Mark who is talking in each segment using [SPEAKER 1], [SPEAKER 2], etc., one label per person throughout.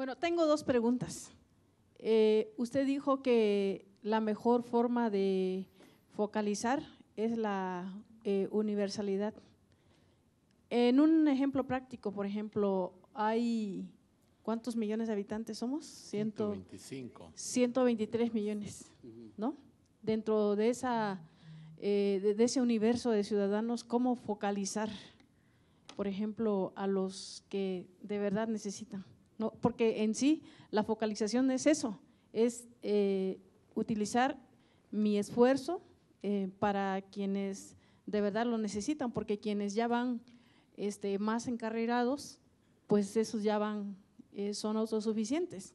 [SPEAKER 1] Bueno, tengo dos preguntas. Eh, usted dijo que la mejor forma de focalizar es la eh, universalidad. En un ejemplo práctico, por ejemplo, hay ¿cuántos millones de habitantes somos? 125. 123 millones, ¿no? Dentro de, esa, eh, de ese universo de ciudadanos, ¿cómo focalizar, por ejemplo, a los que de verdad necesitan? porque en sí la focalización es eso, es eh, utilizar mi esfuerzo eh, para quienes de verdad lo necesitan, porque quienes ya van este, más encarrerados, pues esos ya van, eh, son autosuficientes.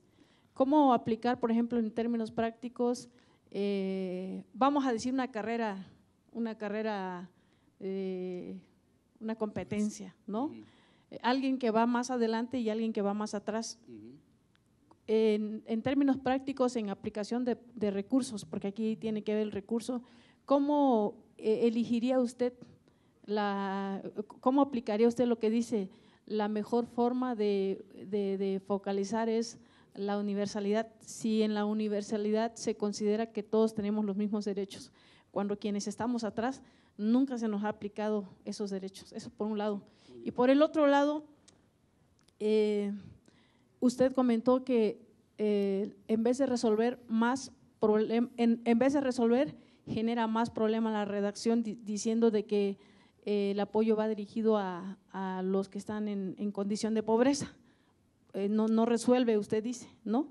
[SPEAKER 1] ¿Cómo aplicar, por ejemplo, en términos prácticos, vamos a decir una carrera, una carrera, una competencia, ¿no? alguien que va más adelante y alguien que va más atrás. en, términos prácticos, en aplicación de, recursos, porque aquí tiene que ver el recurso, ¿cómo eh, elegiría usted, cómo aplicaría usted lo que dice? La mejor forma de focalizar es la universalidad, si en la universalidad se considera que todos tenemos los mismos derechos, cuando quienes estamos atrás nunca se nos ha aplicado esos derechos, eso por un lado. Y por el otro lado, eh, usted comentó que eh, en vez de resolver más en, en, vez de resolver genera más problema la redacción diciendo de que eh, el apoyo va dirigido a, los que están en condición de pobreza. Eh, no, no, resuelve, usted dice, ¿no?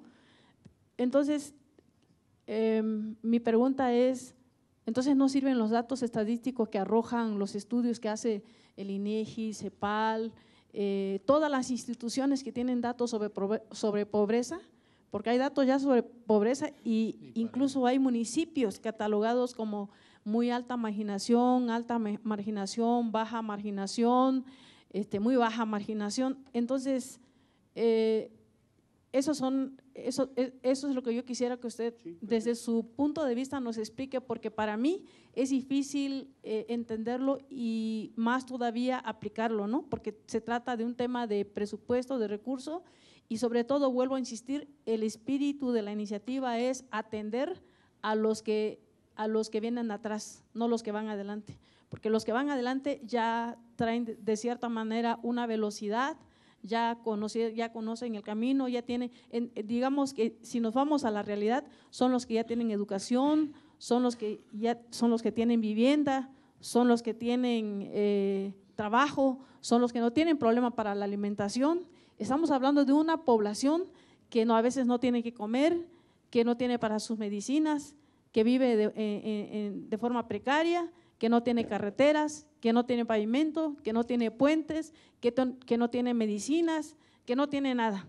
[SPEAKER 1] Entonces, em, mi pregunta es, entonces no sirven los datos estadísticos que arrojan los estudios que hace el INEGI, e CEPAL, eh, todas las instituciones que tienen datos sobre, sobre pobreza, porque hay datos ya sobre pobreza e incluso hay municipios catalogados como muy alta marginación, alta marginación, baja marginación, este, muy baja marginación. Entonces, eh, eso, son, eso, e, eso es lo que yo quisiera que usted desde su punto de vista nos explique, porque para mí es difícil eh, entenderlo y más todavía aplicarlo, ¿no? Porque se trata de un tema de presupuesto, de recursos y sobre todo, vuelvo a insistir, el espíritu de la iniciativa es atender a los que, a los que vienen atrás, no los que van adelante, porque los que van adelante ya traen de cierta manera una velocidad, ya, conocen el camino, ya tienen, eh, digamos que si nos vamos a la realidad, son los que ya tienen educación, son los que ya son los que tienen vivienda, son los que tienen eh, trabajo, son los que no tienen problema para la alimentación. Estamos hablando de una población que no, a veces no tiene que comer, que no tiene para sus medicinas, que vive de eh, forma precaria que no tiene carreteras, que no tiene pavimento, que no tiene puentes, que, no tiene medicinas, que no tiene nada.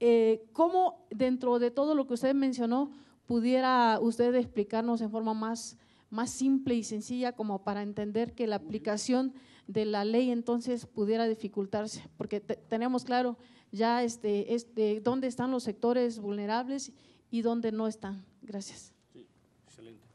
[SPEAKER 1] Eh, ¿Cómo dentro de todo lo que usted mencionó pudiera usted explicarnos en forma más, más simple y sencilla como para entender que la aplicación de la ley entonces pudiera dificultarse? Porque tenemos claro ya este, este, dónde están los sectores vulnerables y dónde no están. Gracias. Sí, excelente.